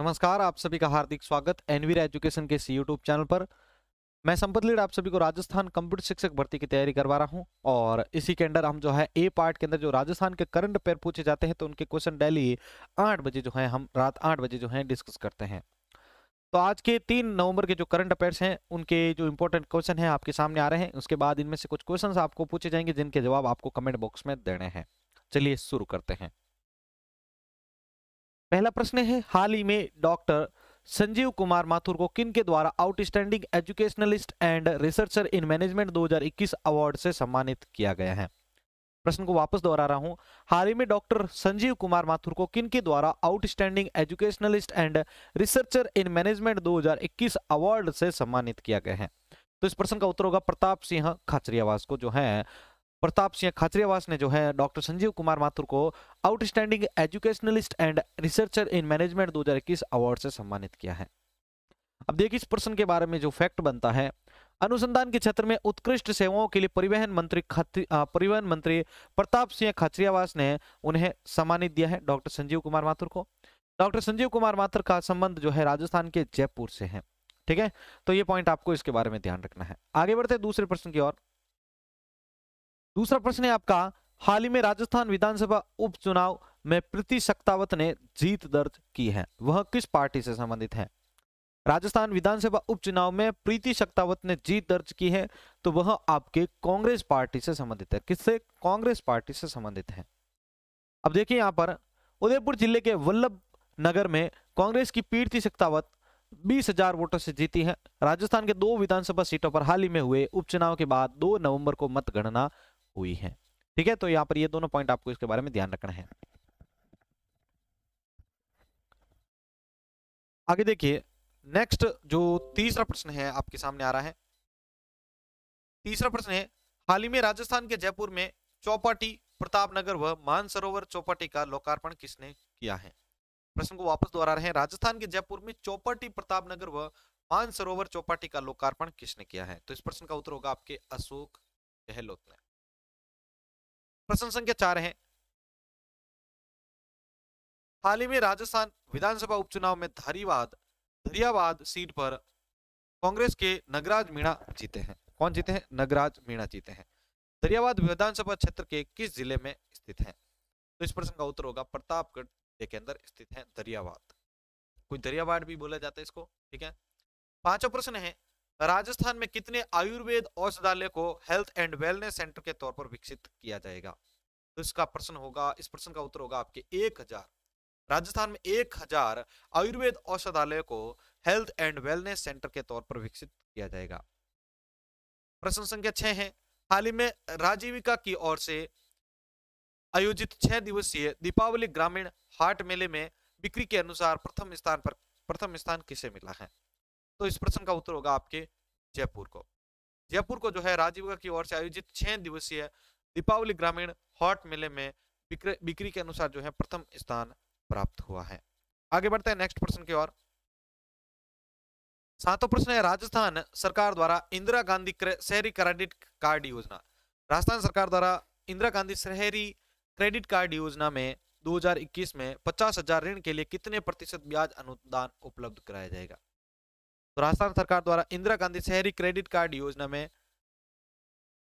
नमस्कार आप सभी का हार्दिक स्वागत एनवीर एजुकेशन के सी यूट्यूब चैनल पर मैं संपत लीड आप सभी को राजस्थान कंप्यूटर शिक्षक भर्ती की तैयारी करवा रहा हूं और इसी के अंदर हम जो है ए पार्ट के अंदर जो राजस्थान के करंट अफेयर पूछे जाते हैं तो उनके क्वेश्चन डेली आठ बजे जो है हम रात आठ बजे जो है डिस्कस करते हैं तो आज के तीन नवंबर के जो करंट अफेयर्स हैं उनके जो इंपॉर्टेंट क्वेश्चन हैं आपके सामने आ रहे हैं उसके बाद इनमें से कुछ क्वेश्चन आपको पूछे जाएंगे जिनके जवाब आपको कमेंट बॉक्स में देने हैं चलिए शुरू करते हैं पहला प्रश्न है हाल ही में डॉक्टर संजीव कुमार माथुर को किन के द्वारा outstanding educationalist and researcher in management 2021 award से सम्मानित किया गया है प्रश्न को वापस दोहरा रहा हूं हाल ही में डॉक्टर संजीव कुमार माथुर को किन के द्वारा outstanding educationalist and researcher in management 2021 award से सम्मानित किया गया है तो इस प्रश्न का उत्तर होगा प्रताप सिंह खाचरियावास को जो है प्रताप सिंह खाचरियावास ने जो है डॉक्टर संजीव कुमार माथुर को outstanding educationalist and researcher in management 2021 award से सम्मानित किया है अब देखिए इस प्रश्न के बारे में जो फैक्ट बनता है अनुसंधान के क्षेत्र में उत्कृष्ट सेवाओं के लिए परिवहन मंत्री परिवहन मंत्री प्रताप सिंह खाचरियावास ने उन्हें सम्मानित दिया है डॉक्टर संजीव कुमार माथुर को डॉक्टर संजीव कुमार माथुर का संबंध जो है राजस्थान के जयपुर से है ठीक है तो ये पॉइंट आपको इसके बारे में ध्यान रखना है आगे बढ़ते हैं दूसरे प्रश्न की ओर दूसरा प्रश्न है आपका हाल ही में राजस्थान विधानसभा उपचुनाव में प्रीति शक्तावत ने जीत दर्ज की है वह किस पार्टी से संबंधित है राजस्थान विधानसभा उपचुनाव में प्रीति शक्तावत ने जीत दर्ज की है तो वह आपके कांग्रेस पार्टी से संबंधित है किससे कांग्रेस पार्टी से संबंधित है अब देखिए यहां पर उदयपुर जिले के वल्लभ नगर में कांग्रेस की प्रीति शक्तावत बीस हजार वोटों से जीती है राजस्थान के दो विधानसभा सीटों पर हाल ही में हुए उपचुनाव के बाद दो नवंबर को मतगणना हुई है ठीक है तो यहाँ पर ये दोनों पॉइंट आपको इसके बारे में ध्यान रखना है आगे देखिए नेक्स्ट जो तीसरा प्रश्न है आपके सामने आ रहा है तीसरा प्रश्न है हाल ही में राजस्थान के जयपुर में चौपाटी प्रताप नगर व मानसरोवर चौपाटी का लोकार्पण किसने किया है प्रश्न को वापस दोहरा रहे हैं राजस्थान के जयपुर में चौपाटी प्रताप नगर व मानसरोवर चौपाटी का लोकार्पण किसने किया है तो इस प्रश्न का उत्तर होगा आपके अशोक गहलोत ने प्रश्न संख्या चार है हाल ही में राजस्थान विधानसभा उपचुनाव में धारीवाद धरियावाद सीट पर कांग्रेस के नगराज मीणा जीते हैं कौन जीते हैं नगराज मीणा जीते हैं दरियाबाद विधानसभा क्षेत्र के किस जिले में स्थित है तो इस प्रश्न का उत्तर होगा प्रतापगढ़ जिले के अंदर स्थित है दरियाबाद कोई दरियाबाद भी बोला जाता है इसको ठीक है पांचवा प्रश्न है राजस्थान में कितने आयुर्वेद औषधालय को हेल्थ एंड वेलनेस सेंटर के तौर पर विकसित किया जाएगा तो इसका प्रश्न होगा इस प्रश्न का उत्तर होगा आपके एक हजार राजस्थान में एक हजार आयुर्वेद औषधालय को हेल्थ एंड वेलनेस सेंटर के तौर पर विकसित किया जाएगा प्रश्न संख्या छह है हाल ही में राजीविका की ओर से आयोजित छह दिवसीय दीपावली ग्रामीण हाट मेले में बिक्री के अनुसार प्रथम स्थान पर प्रथम स्थान किसे मिला है तो इस प्रश्न का उत्तर होगा आपके जयपुर को जयपुर को जो है राजीव की ओर से आयोजित छह दिवसीय दीपावली ग्रामीण हॉट मेले में बिक्री के अनुसार जो है प्रथम स्थान प्राप्त हुआ है आगे बढ़ते हैं नेक्स्ट प्रश्न की ओर सातों प्रश्न है राजस्थान सरकार द्वारा इंदिरा गांधी शहरी क्रेडिट कार्ड योजना राजस्थान सरकार द्वारा इंदिरा गांधी शहरी क्रेडिट कार्ड योजना में 2021 में पचास हजार ऋण के लिए कितने प्रतिशत ब्याज अनुदान उपलब्ध कराया जाएगा तो राजस्थान सरकार द्वारा इंदिरा गांधी शहरी क्रेडिट कार्ड योजना में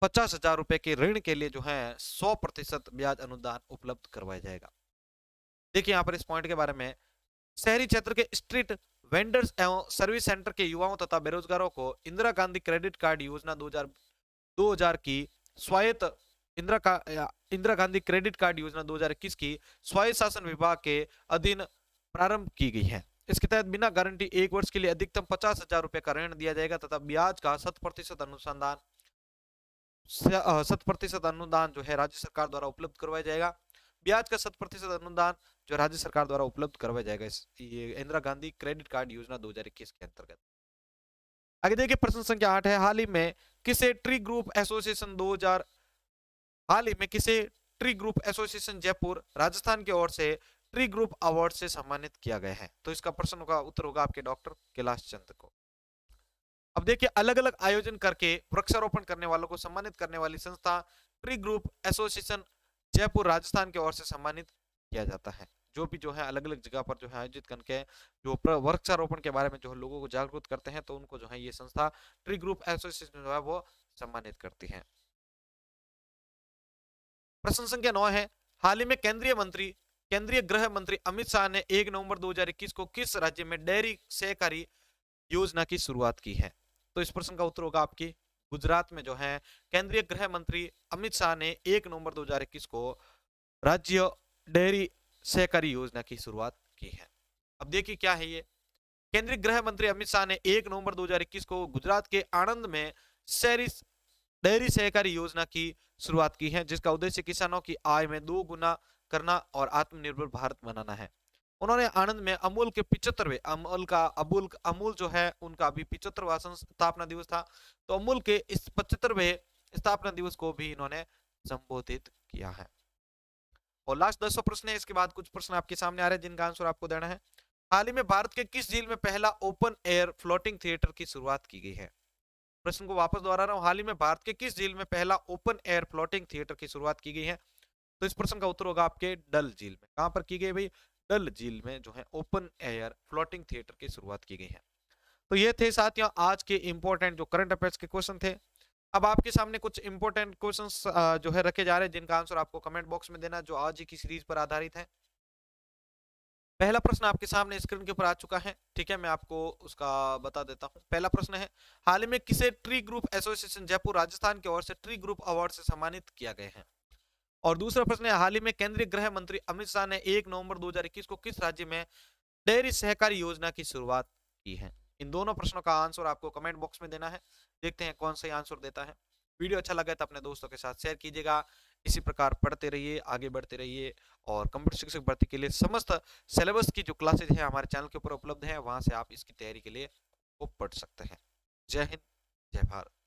पचास हजार रुपए के ऋण के लिए जो है सौ प्रतिशत ब्याज अनुदान उपलब्ध करवाया जाएगा देखिए यहाँ पर इस पॉइंट के बारे में शहरी क्षेत्र के स्ट्रीट वेंडर्स एवं सर्विस सेंटर के युवाओं तथा बेरोजगारों को इंदिरा गांधी क्रेडिट कार्ड योजना 2000 2000 की स्वायत्त इंदिरा का इंदिरा गांधी क्रेडिट कार्ड योजना 2021 की स्वायत्त शासन विभाग के अधीन प्रारंभ की गई है इसके तहत बिना गारंटी एक वर्ष के लिए अधिकतम पचास हजार रुपए का ऋण दिया जाएगा तथा ब्याज का शत प्रतिशत अनुसंधान शत प्रतिशत अनुदान जो है राज्य सरकार द्वारा उपलब्ध करवाया जाएगा ब्याज का शत प्रतिशत अनुदान जो राज्य सरकार द्वारा उपलब्ध करवाया जाएगा ये इंदिरा गांधी क्रेडिट कार्ड योजना दो के अंतर्गत आगे देखिए प्रश्न संख्या आठ है हाल ही में किसे ट्री ग्रुप एसोसिएशन 2000 हाल ही में किसे tree group association Jaipur Rajasthan की ओर से ट्री ग्रुप अवार्ड से सम्मानित किया गया है तो इसका प्रश्न होगा उत्तर होगा आपके डॉक्टर कैलाश चंद्र को अब देखिए अलग अलग आयोजन करके वृक्षारोपण करने वालों को सम्मानित करने वाली संस्था tree group association Jaipur Rajasthan की ओर से सम्मानित किया जाता है जो भी जो है अलग अलग जगह पर जो है आयोजित करके जो वृक्षारोपण के बारे में जो लोगों को जागरूक करते हैं तो उनको जो है ये संस्था ट्री ग्रुप एसोसिएशन जो है वो सम्मानित करती है प्रश्न संख्या नौ है हाल ही में केंद्रीय मंत्री केंद्रीय गृह मंत्री अमित शाह ने 1 नवंबर 2021 को किस राज्य में डेयरी सहकारी योजना की शुरुआत की है तो इस प्रश्न का उत्तर होगा आपकी गुजरात में जो है केंद्रीय गृह मंत्री अमित शाह ने 1 नवंबर 2021 को राज्य डेयरी सहकारी योजना की शुरुआत की है अब देखिए क्या है ये केंद्रीय गृह मंत्री अमित शाह ने एक नवंबर दो को गुजरात के आनंद में शहरी डेयरी सहकारी योजना की शुरुआत की है जिसका उद्देश्य किसानों की आय में दो गुना करना और आत्मनिर्भर भारत बनाना है उन्होंने आनंद में अमूल के पिछहत्तरवे अमूल का अबुल अमूल जो है उनका अभी पिछहत्तरवा स्थापना दिवस था तो अमूल के इस पचहत्तरवे स्थापना दिवस को भी इन्होंने संबोधित किया है और लास्ट दस प्रश्न है इसके बाद कुछ प्रश्न आपके सामने आ रहे हैं जिनका आंसर आपको देना है हाल ही में भारत के किस झील में पहला ओपन एयर फ्लोटिंग थिएटर की शुरुआत की गई है प्रश्न को वापस दोहरा रहा हूँ हाल ही में भारत के किस झील में पहला ओपन एयर फ्लोटिंग थिएटर की शुरुआत की गई है तो इस प्रश्न का उत्तर होगा आपके डल झील में कहां पर की गई भाई डल झील में जो है ओपन एयर फ्लोटिंग थिएटर की शुरुआत की गई है तो ये थे साथियों आज के इंपॉर्टेंट जो करंट अफेयर्स के क्वेश्चन थे अब आपके सामने कुछ इंपॉर्टेंट क्वेश्चन जो है रखे जा रहे हैं जिनका आंसर आपको कमेंट बॉक्स में देना जो आज की सीरीज पर आधारित है पहला प्रश्न आपके सामने स्क्रीन के ऊपर आ चुका है ठीक है मैं आपको उसका बता देता हूँ पहला प्रश्न है हाल ही में किसे tree group association Jaipur Rajasthan की ओर से ट्री ग्रुप अवार्ड से सम्मानित किया गया है और दूसरा प्रश्न है हाल ही में केंद्रीय गृह मंत्री अमित शाह ने एक नवंबर 2021 को किस राज्य में डेयरी सहकारी योजना की शुरुआत की है इन दोनों प्रश्नों का आंसर आपको कमेंट बॉक्स में देना है देखते हैं कौन सा आंसर देता है वीडियो अच्छा लगा तो अपने दोस्तों के साथ शेयर कीजिएगा इसी प्रकार पढ़ते रहिए आगे बढ़ते रहिए और कंप्यूटर शिक्षक भर्ती के लिए समस्त सिलेबस की जो क्लासेज है हमारे चैनल के ऊपर उपलब्ध है वहाँ से आप इसकी तैयारी के लिए वो पढ़ सकते हैं जय हिंद जय भारत